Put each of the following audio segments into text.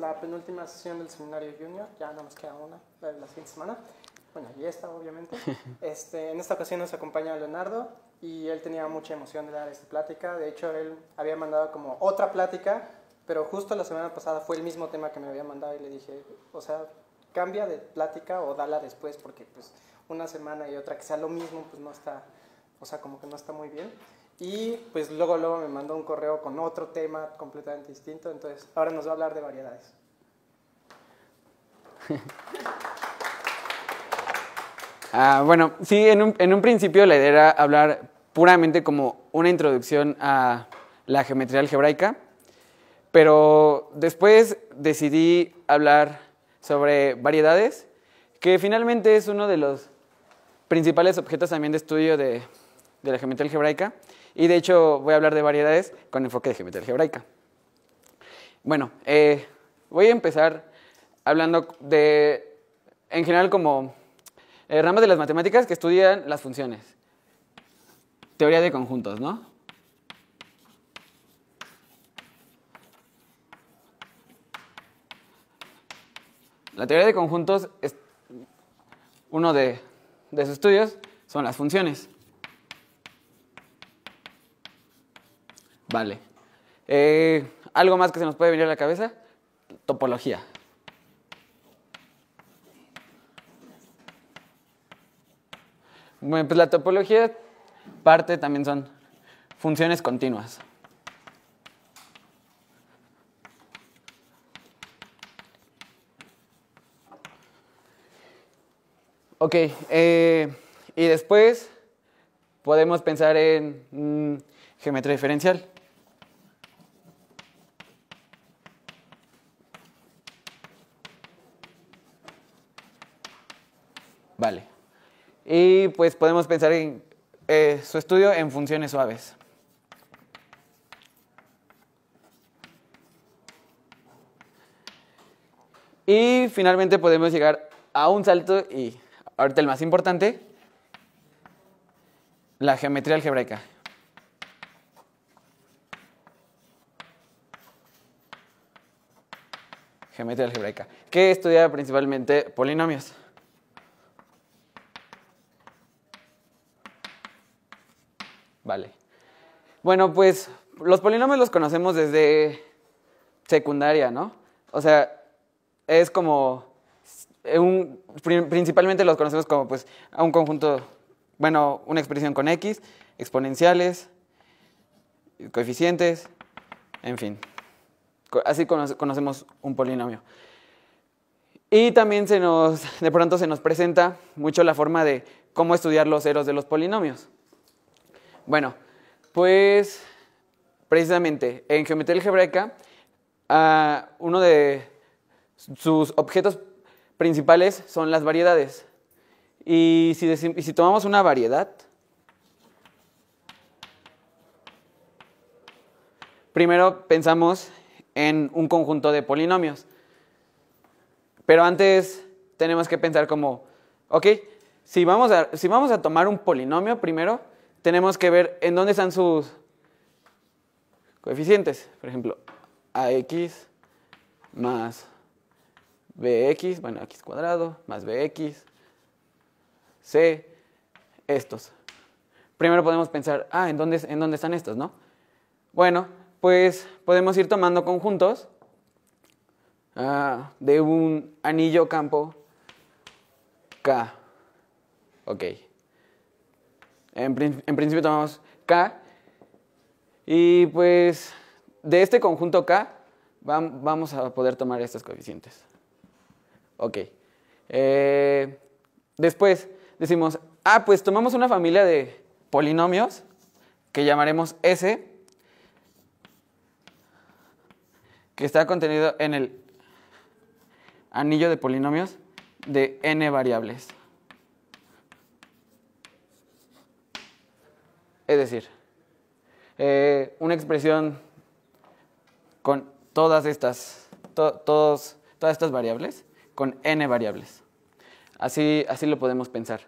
La penúltima sesión del seminario junior, ya no nos queda una, la de la siguiente semana. Bueno, y esta obviamente. Este, en esta ocasión nos acompaña Leonardo y él tenía mucha emoción de dar esta plática. De hecho, él había mandado como otra plática, pero justo la semana pasada fue el mismo tema que me había mandado y le dije, o sea, cambia de plática o dala después porque pues una semana y otra que sea lo mismo, pues no está, o sea, como que no está muy bien. Y pues luego, luego me mandó un correo con otro tema completamente distinto. Entonces, ahora nos va a hablar de variedades. Ah, bueno, sí, en un, principio la idea era hablar puramente como una introducción a la geometría algebraica, pero después decidí hablar sobre variedades, que finalmente es uno de los principales objetos también de estudio de la geometría algebraica. Y de hecho voy a hablar de variedades con enfoque de geometría algebraica. Bueno, eh, voy a empezar hablando de, en general, como eh, ramas de las matemáticas que estudian las funciones. Teoría de conjuntos, ¿no? La teoría de conjuntos es uno de, de sus estudios son las funciones. Vale. Eh, ¿Algo más que se nos puede venir a la cabeza? Topología. Bueno, pues la topología parte también son funciones continuas. Ok, eh, y después podemos pensar en mm, geometría diferencial. Y pues podemos pensar en eh, su estudio en funciones suaves. Y finalmente podemos llegar a un salto y ahorita el más importante, la geometría algebraica. Geometría algebraica, que estudia principalmente polinomios. Vale. Bueno, pues los polinomios los conocemos desde secundaria, ¿no? O sea, es como eh, principalmente los conocemos como pues a un conjunto, bueno, una expresión con x, exponenciales, coeficientes, en fin. Así conocemos un polinomio. Y también de pronto se nos presenta mucho la forma de cómo estudiar los ceros de los polinomios. Bueno, pues precisamente en geometría algebraica, ah, uno de sus objetos principales son las variedades. Y si, y si tomamos una variedad, primero pensamos en un conjunto de polinomios. Pero antes tenemos que pensar como, ok, si vamos a, si vamos a tomar un polinomio primero, tenemos que ver en dónde están sus coeficientes. Por ejemplo, ax más bx, bueno, x cuadrado más bx, c, estos. Primero podemos pensar, ah, ¿en dónde, están estos, no? Bueno, pues podemos ir tomando conjuntos ah, de un anillo campo K. Ok. En, principio tomamos K. Y pues de este conjunto K vamos a poder tomar estos coeficientes. Ok. Eh, después decimos, ah, pues tomamos una familia de polinomios que llamaremos S, que está contenido en el anillo de polinomios de n variables. Es decir, eh, una expresión con todas estas, todos, todas estas variables, con n variables. Así, así lo podemos pensar.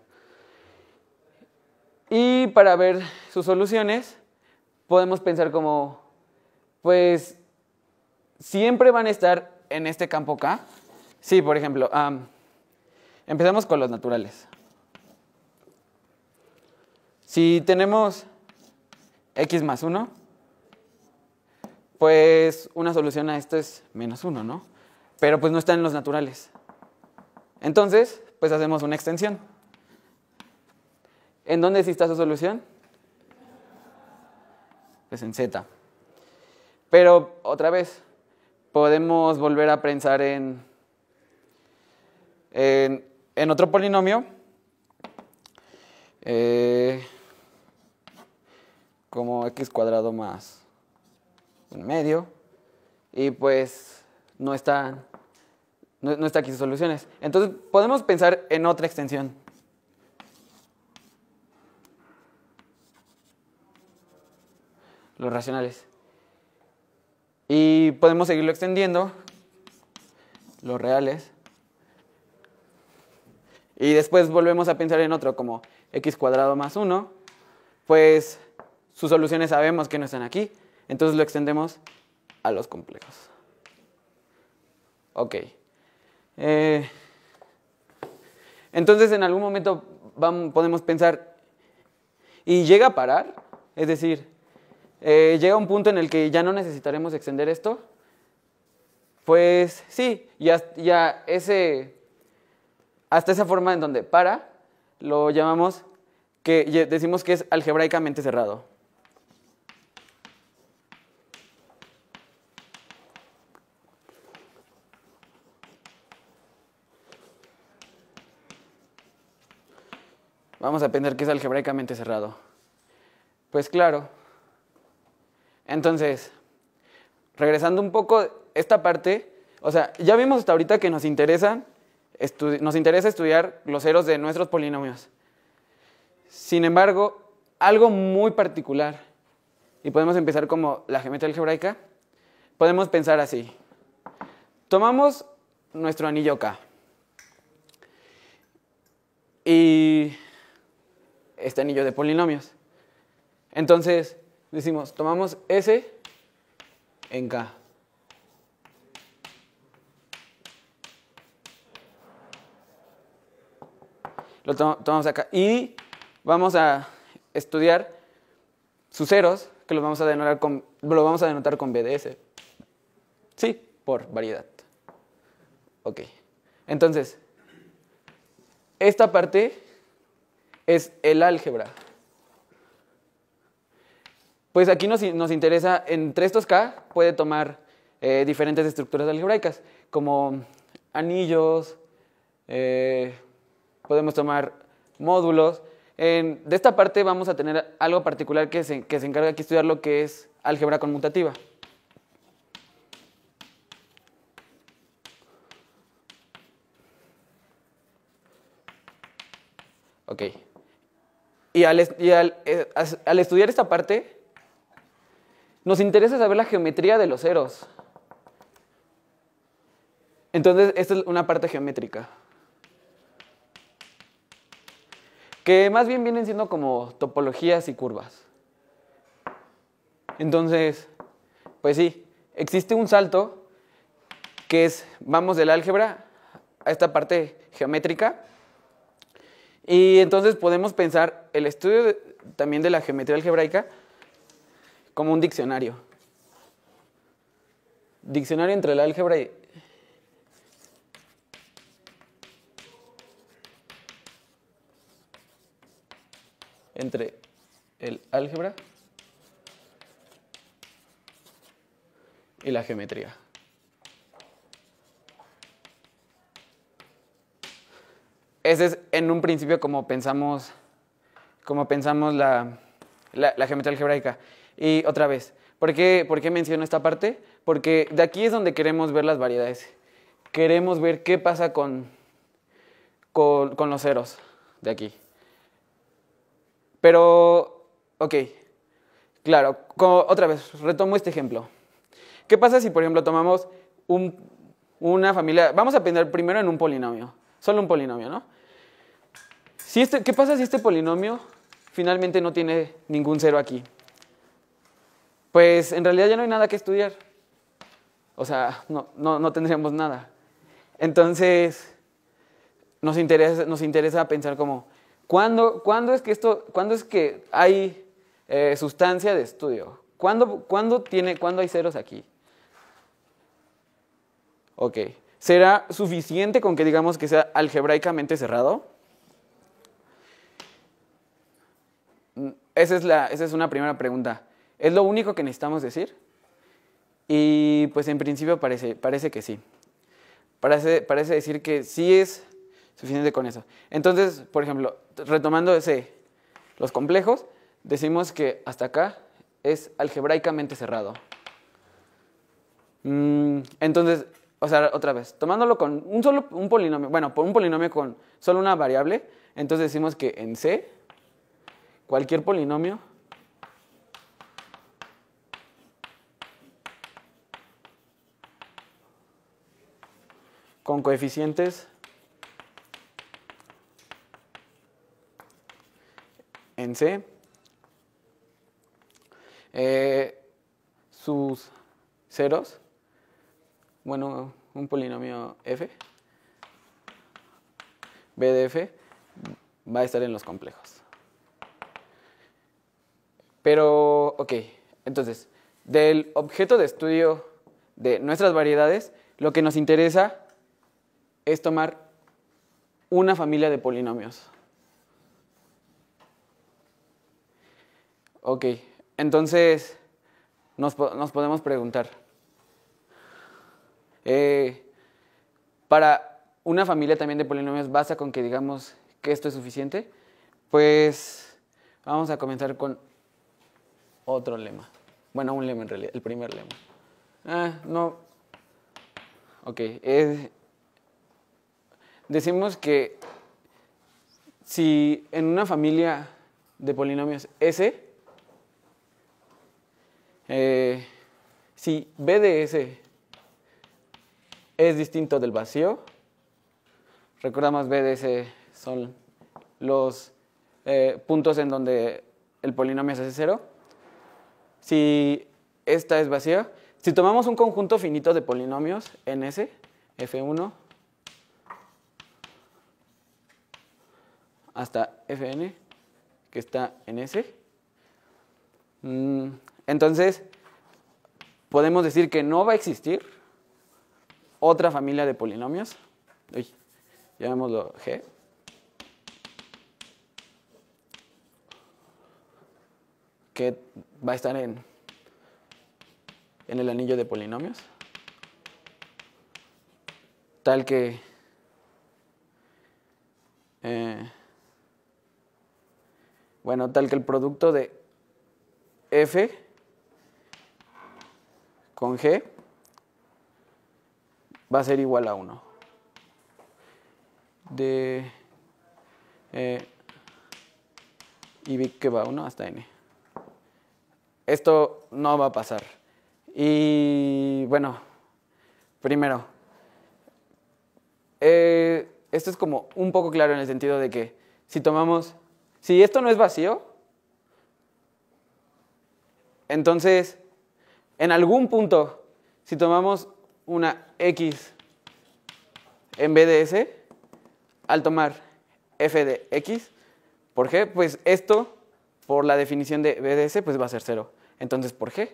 Y para ver sus soluciones, podemos pensar como, pues, siempre van a estar en este campo K. Sí, por ejemplo, empezamos con los naturales. Si tenemos x más 1, pues una solución a esto es menos 1, ¿no? Pero pues no está en los naturales. Entonces, pues hacemos una extensión. ¿En dónde sí está su solución? Pues en z. Pero otra vez, podemos volver a pensar en, en, otro polinomio. Eh, como x cuadrado más un medio. Y pues no está, no, está aquí sus soluciones. Entonces podemos pensar en otra extensión. Los racionales. Y podemos seguirlo extendiendo. Los reales. Y después volvemos a pensar en otro como x cuadrado más 1. Pues sus soluciones sabemos que no están aquí, entonces lo extendemos a los complejos. Ok. Eh, entonces en algún momento vamos, podemos pensar, ¿y llega a parar? Es decir, ¿llega eh, ¿llega un punto en el que ya no necesitaremos extender esto? Pues sí, ya, ya ese, hasta esa forma en donde para, lo llamamos, que decimos que es algebraicamente cerrado. Vamos a aprender que es algebraicamente cerrado. Pues claro. Entonces, regresando un poco esta parte, o sea, ya vimos hasta ahorita que nos nos interesa estudiar los ceros de nuestros polinomios. Sin embargo, algo muy particular, y podemos empezar como la geometría algebraica, podemos pensar así. Tomamos nuestro anillo K. Y este anillo de polinomios. Entonces, decimos, tomamos S en K. Lo tomamos acá. Y vamos a estudiar sus ceros, que vamos a con, lo vamos a denotar con BDS Sí, por variedad. Ok. Entonces, esta parte es el álgebra. Pues aquí nos, interesa, entre estos K puede tomar eh, diferentes estructuras algebraicas, como anillos, eh, podemos tomar módulos. de esta parte vamos a tener algo particular que se, que se encarga aquí de estudiar lo que es álgebra conmutativa. Ok. Y eh, al, estudiar esta parte, nos interesa saber la geometría de los ceros. Entonces, esta es una parte geométrica. Que más bien vienen siendo como topologías y curvas. Entonces, pues sí, existe un salto que es, vamos del álgebra a esta parte geométrica, y entonces podemos pensar el estudio también de la geometría algebraica como un diccionario. Diccionario entre el álgebra y... Entre el álgebra y la geometría. ese es en un principio como pensamos, como pensamos la, geometría algebraica. Y otra vez, ¿por qué, ¿por qué menciono esta parte? Porque de aquí es donde queremos ver las variedades. Queremos ver qué pasa con, con, los ceros de aquí. Pero, ok, claro, otra vez, retomo este ejemplo. ¿Qué pasa si, por ejemplo, tomamos una familia, vamos a pensar primero en un polinomio, Solo un polinomio, ¿no? Este, ¿Qué pasa si este polinomio finalmente no tiene ningún cero aquí? Pues en realidad ya no hay nada que estudiar. O sea, no, no, no tendríamos nada. Entonces, nos interesa, nos interesa pensar como, ¿cuándo, ¿cuándo, es, que esto, ¿cuándo es que hay eh, sustancia de estudio? ¿Cuándo, cuándo tiene, ¿Cuándo hay ceros aquí? Ok. ¿Será suficiente con que digamos que sea algebraicamente cerrado? Esa es, la, esa es una primera pregunta. ¿Es lo único que necesitamos decir? Y pues en principio parece, parece que sí. Parece, parece decir que sí es suficiente con eso. Entonces, por ejemplo, retomando ese, los complejos, decimos que hasta acá es algebraicamente cerrado. Mm, entonces, o sea, otra vez, tomándolo con un solo un polinomio, bueno, por un polinomio con solo una variable, entonces decimos que en C cualquier polinomio con coeficientes en C eh, sus ceros bueno, un polinomio f, b de f, va a estar en los complejos. Pero, ok, entonces, del objeto de estudio de nuestras variedades, lo que nos interesa es tomar una familia de polinomios. Ok, entonces nos, nos podemos preguntar, eh, para una familia también de polinomios, basta con que digamos que esto es suficiente, pues vamos a comenzar con otro lema. Bueno, un lema en realidad, el primer lema. Ah, no. Ok. decimos que si en una familia de polinomios S, eh, si B de S es distinto del vacío. Recordamos BDS son los eh, puntos en donde el polinomio es hace cero. Si esta es vacía, si tomamos un conjunto finito de polinomios en S, F1 hasta Fn, que está en S, mm, entonces podemos decir que no va a existir otra familia de polinomios. llamémoslo G. Que va a estar en, en el anillo de polinomios. Tal que... Eh, bueno, tal que el producto de F con G va a ser igual a 1. De eh, y vi que va 1 hasta n. Esto no va a pasar. Y bueno, primero, eh, esto es como un poco claro en el sentido de que si tomamos, si esto no es vacío, entonces, en algún punto, si tomamos una X en BDS al tomar F de X. ¿Por G? Pues esto, por la definición de BDS pues va a ser 0. Entonces, ¿por G?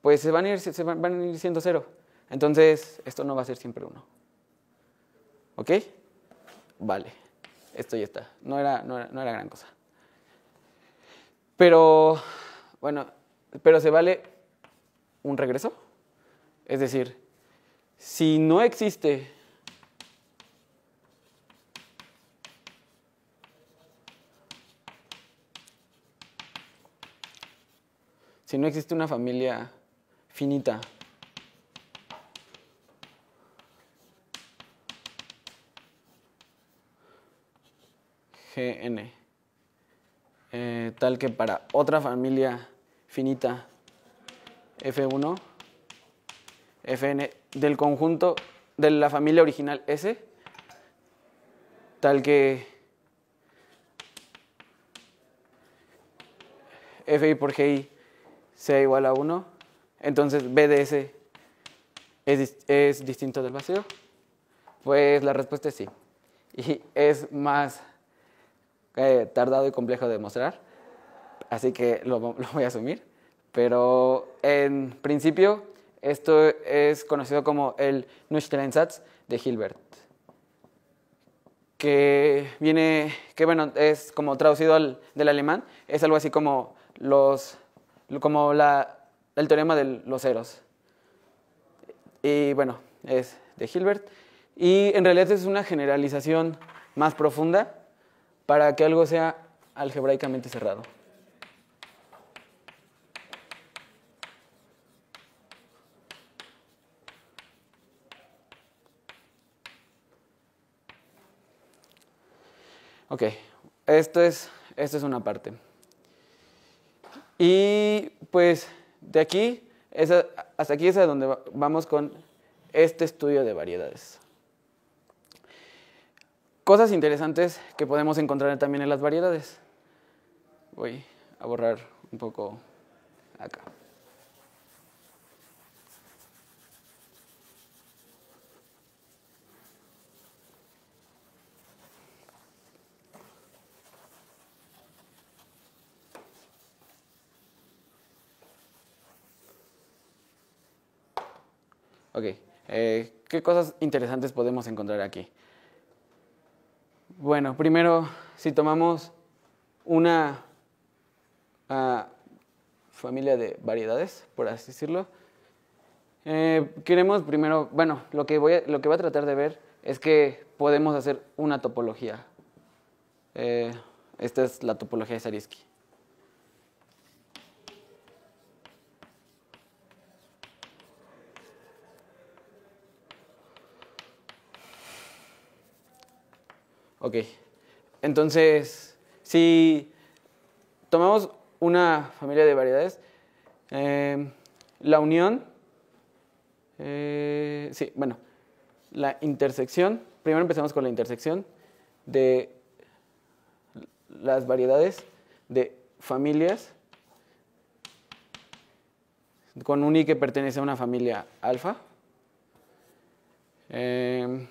Pues se van a ir, se van, ir siendo 0. Entonces, esto no va a ser siempre 1. ¿Ok? Vale. Esto ya está. No era, no era, no era gran cosa. Pero, bueno, pero se vale un regreso. Es decir, si no existe si no existe una familia finita, GN, eh, tal que para otra familia finita, F1, Fn del conjunto de la familia original S, tal que fi por gi sea igual a 1, entonces b de S es, distinto del vacío. Pues la respuesta es sí. Y es más eh, tardado y complejo de demostrar, así que lo voy a asumir. Pero en principio esto es conocido como el Nüchternensatz de Hilbert, que viene, que bueno, es como traducido del alemán, es algo así como los, como la, el teorema de los ceros. Y bueno, es de Hilbert. Y en realidad es una generalización más profunda para que algo sea algebraicamente cerrado. Ok, esto es, una parte. Y pues de aquí, hasta aquí es donde vamos con este estudio de variedades. Cosas interesantes que podemos encontrar también en las variedades. Voy a borrar un poco acá. ¿Qué cosas interesantes podemos encontrar aquí? Bueno, primero, si tomamos una ah, familia de variedades, por así decirlo, eh, queremos primero, bueno, lo que, voy a, lo que a tratar de ver es que podemos hacer una topología. Eh, esta es la topología de Sariski. Ok. Entonces, si tomamos una familia de variedades, eh, la unión, eh, sí, bueno, la intersección, primero empezamos con la intersección de las variedades de familias con un i que pertenece a una familia alfa. Eh,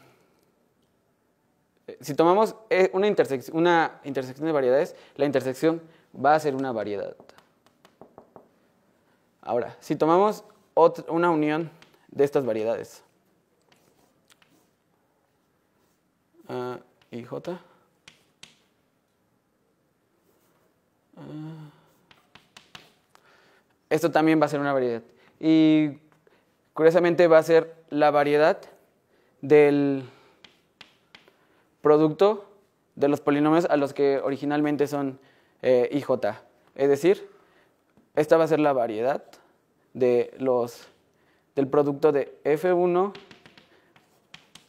si tomamos eh, una, intersección de variedades, la intersección va a ser una variedad. Ahora, si tomamos una unión de estas variedades, y J. esto también va a ser una variedad. Y curiosamente va a ser la variedad del, producto de los polinomios a los que originalmente son eh, IJ. Es decir, esta va a ser la variedad de los, del producto de F1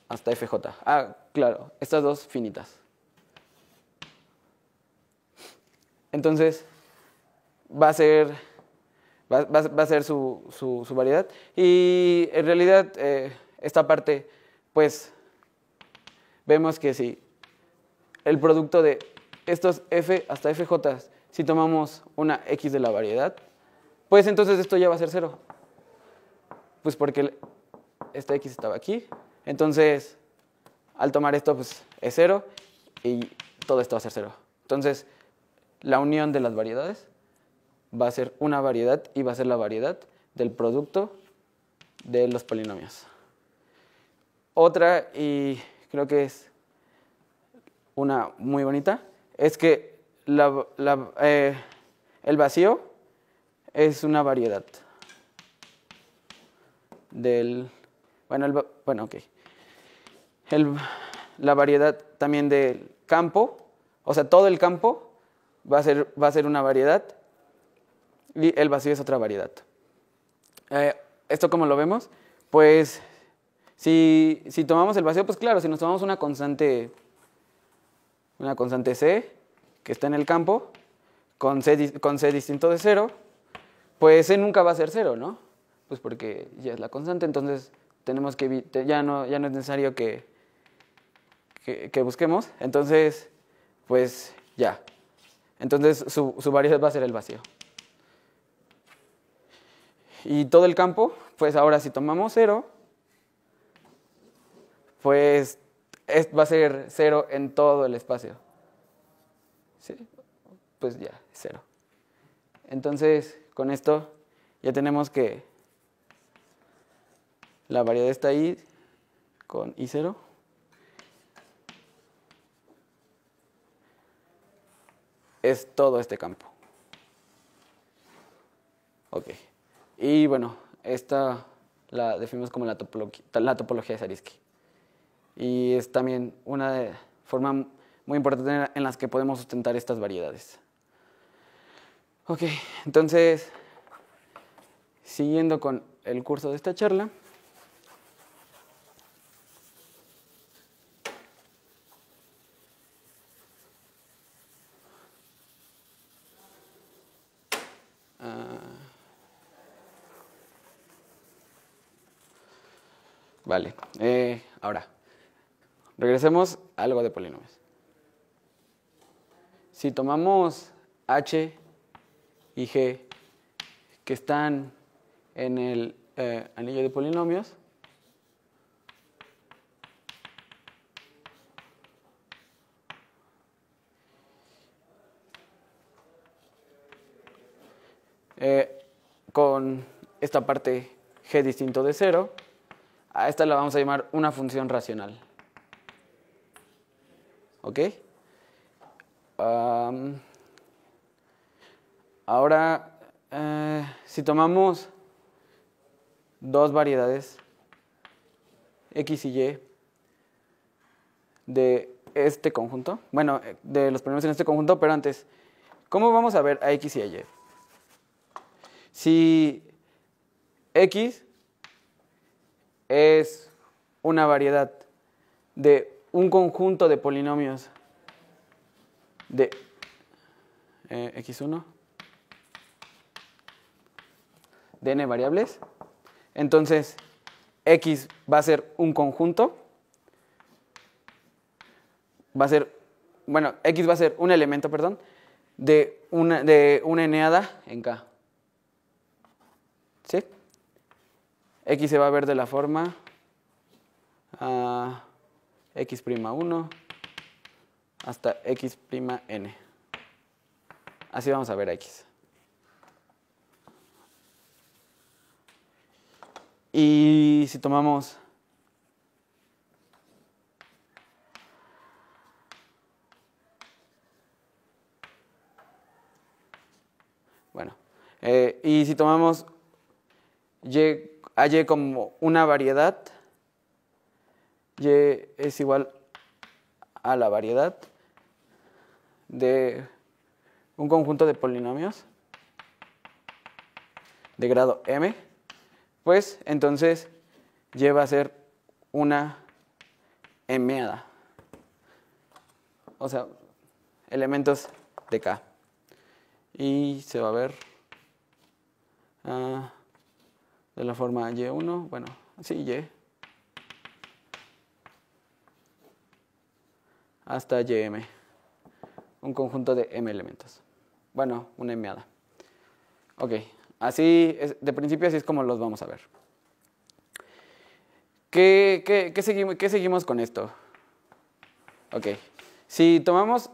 hasta FJ. Ah, claro, estas dos finitas. Entonces, va a ser, va, a ser su, su, su, variedad. Y en realidad, eh, esta parte, pues, vemos que si el producto de estos f hasta fj, si tomamos una x de la variedad, pues entonces esto ya va a ser cero. Pues porque esta x estaba aquí, entonces al tomar esto pues es cero y todo esto va a ser cero. Entonces la unión de las variedades va a ser una variedad y va a ser la variedad del producto de los polinomios. Otra y creo que es una muy bonita, es que eh, el vacío es una variedad del... Bueno, el, bueno ok. El, la variedad también del campo, o sea, todo el campo va a ser, va a ser una variedad y el vacío es otra variedad. Eh, ¿Esto cómo lo vemos? Pues si, tomamos el vacío, pues claro, si nos tomamos una constante, una constante C, que está en el campo, con C, con C distinto de cero, pues C nunca va a ser cero, ¿no? Pues porque ya es la constante, entonces tenemos que ya no, ya no es necesario que, que, busquemos. Entonces, pues ya. Entonces su, su, variedad va a ser el vacío. Y todo el campo, pues ahora si tomamos cero, pues va a ser cero en todo el espacio. ¿Sí? Pues ya, cero. Entonces, con esto ya tenemos que la variedad está ahí con I0. Es todo este campo. Ok. Y bueno, esta la definimos como la, topología, la topología de Zariski y es también una forma muy importante en las que podemos sustentar estas variedades. Ok, entonces, siguiendo con el curso de esta charla, ah, Vale. Eh, ahora, Regresemos a algo de polinomios. Si tomamos h y g que están en el eh, anillo de polinomios, eh, con esta parte g distinto de 0, a esta la vamos a llamar una función racional. ¿ok? ahora, eh, si tomamos dos variedades, X y Y, de este conjunto, bueno, eh, de los problemas en este conjunto, pero antes, ¿cómo vamos a ver a X y a Y? Si X es una variedad de un conjunto de polinomios de eh, x1 de n variables, entonces x va a ser un conjunto, va a ser, bueno, x va a ser un elemento, perdón, de una, de una eneada en K. ¿Sí? X se va a ver de la forma... Ah, x prima x'1 hasta x n Así vamos a ver x. Y si tomamos Bueno, eh, y si tomamos y, a y como una variedad, y es igual a la variedad de un conjunto de polinomios de grado m, pues entonces lleva a ser una MA. O sea, elementos de K. Y se va a ver ah, de la forma Y1, bueno, sí, Y. hasta YM, un conjunto de M elementos. Bueno, una mada, Ok, así, de principio así es como los vamos a ver. ¿Qué, seguimos, ¿Qué seguimos con esto? Ok, si tomamos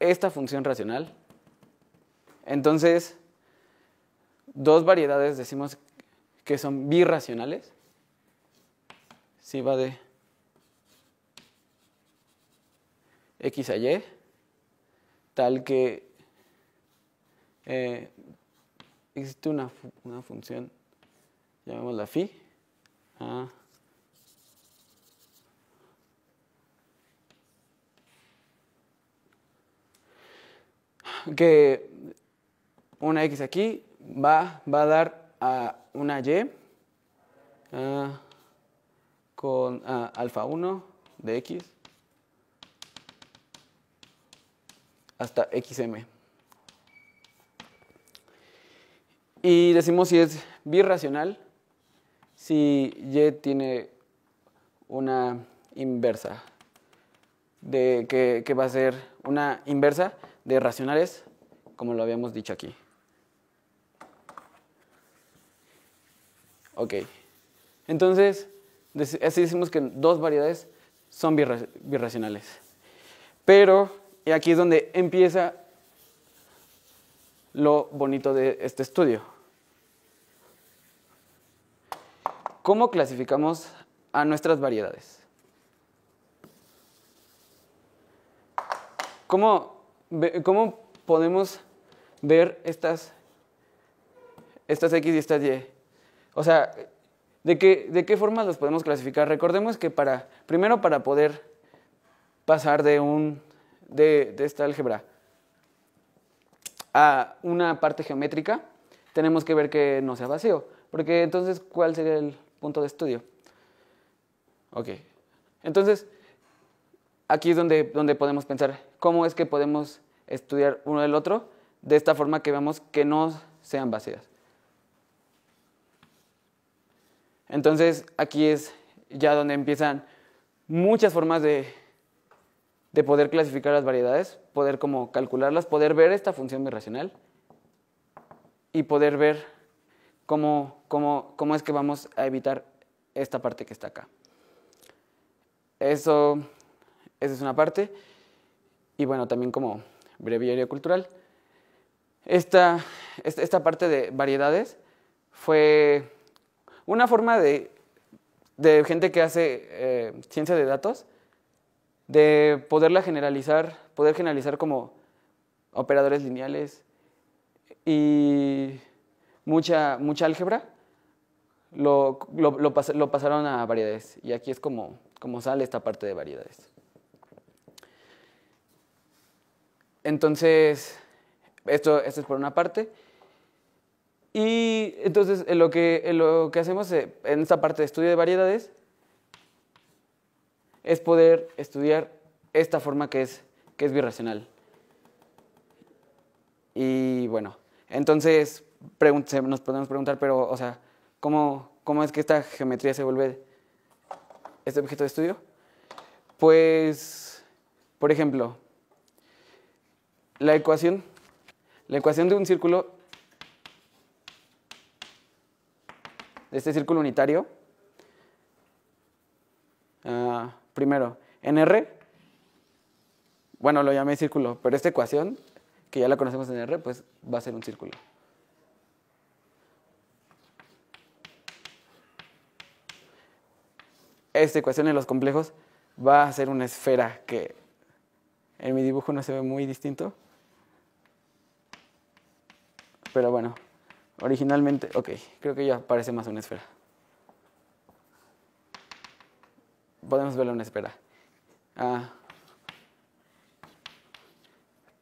esta función racional, entonces dos variedades decimos que son birracionales. Si va de X a Y, tal que eh, existe una, una función, llamémosla phi, ah, que una X aquí va, va a dar a una Y ah, con ah, alfa 1 de X hasta XM. Y decimos si es birracional, si Y tiene una inversa, de que, va a ser una inversa de racionales, como lo habíamos dicho aquí. Ok. Entonces, así decimos que dos variedades son birracionales. Pero y aquí es donde empieza lo bonito de este estudio. ¿Cómo clasificamos a nuestras variedades? ¿Cómo, cómo podemos ver estas, estas X y estas Y? O sea, ¿de qué, ¿de qué forma los podemos clasificar? Recordemos que para, primero para poder pasar de un de, esta álgebra a una parte geométrica, tenemos que ver que no sea vacío. Porque entonces, ¿cuál sería el punto de estudio? Ok. Entonces, aquí es donde, donde podemos pensar cómo es que podemos estudiar uno del otro de esta forma que veamos que no sean vacías. Entonces, aquí es ya donde empiezan muchas formas de, de poder clasificar las variedades, poder como calcularlas, poder ver esta función irracional y poder ver cómo, es que vamos a evitar esta parte que está acá. Eso, esa es una parte. Y bueno, también como breviario cultural. Esta, esta, parte de variedades fue una forma de, de gente que hace eh, ciencia de datos de poderla generalizar, poder generalizar como operadores lineales y mucha, mucha álgebra, lo, pasaron a variedades. Y aquí es como, sale esta parte de variedades. Entonces, esto, esto es por una parte. Y entonces eh, lo que, eh, lo que hacemos eh, en esta parte de estudio de variedades es poder estudiar esta forma que es, que es birracional. Y bueno, entonces nos podemos preguntar, pero, o sea, ¿cómo, ¿cómo es que esta geometría se vuelve este objeto de estudio? Pues, por ejemplo, la ecuación, la ecuación de un círculo, de este círculo unitario, Primero, en R, bueno, lo llamé círculo, pero esta ecuación, que ya la conocemos en R, pues va a ser un círculo. Esta ecuación en los complejos va a ser una esfera que en mi dibujo no se ve muy distinto. Pero bueno, originalmente, ok, creo que ya parece más una esfera. podemos verlo en espera. Ah.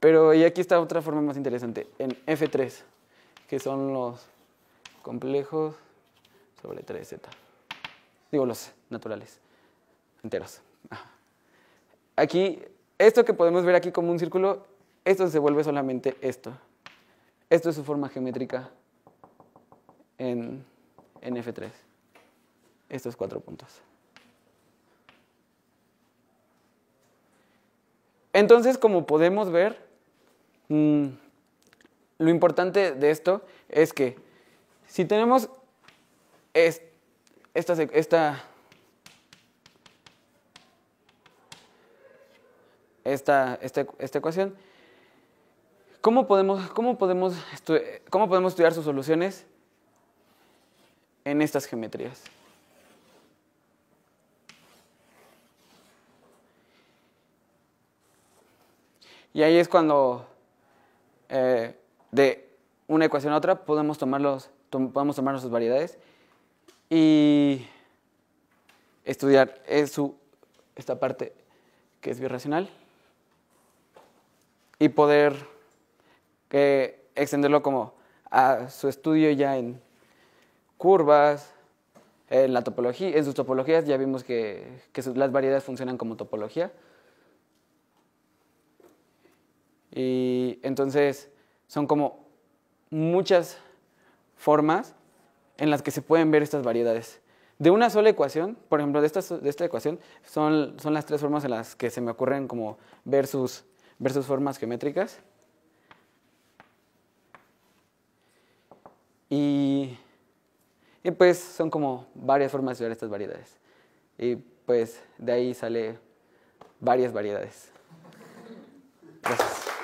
Pero y aquí está otra forma más interesante, en F3, que son los complejos sobre 3z. Digo, los naturales enteros. Aquí, esto que podemos ver aquí como un círculo, esto se vuelve solamente esto. Esto es su forma geométrica en, en F3. Estos cuatro puntos. Entonces, como podemos ver, mm, lo importante de esto es que si tenemos esta, esta, ecuación, ¿cómo podemos estudiar sus soluciones en estas geometrías? Y ahí es cuando eh, de una ecuación a otra podemos tomar, los, podemos tomar sus variedades y estudiar eh, esta parte que es birracional y poder eh, extenderlo como a su estudio ya en curvas, en, la topología, en sus topologías, ya vimos que, las variedades funcionan como topología. Y entonces son como muchas formas en las que se pueden ver estas variedades. De una sola ecuación, por ejemplo, de, de esta ecuación, son, son las tres formas en las que se me ocurren como ver sus, formas geométricas. Y, pues son como varias formas de ver estas variedades. Y pues de ahí sale varias variedades. Gracias.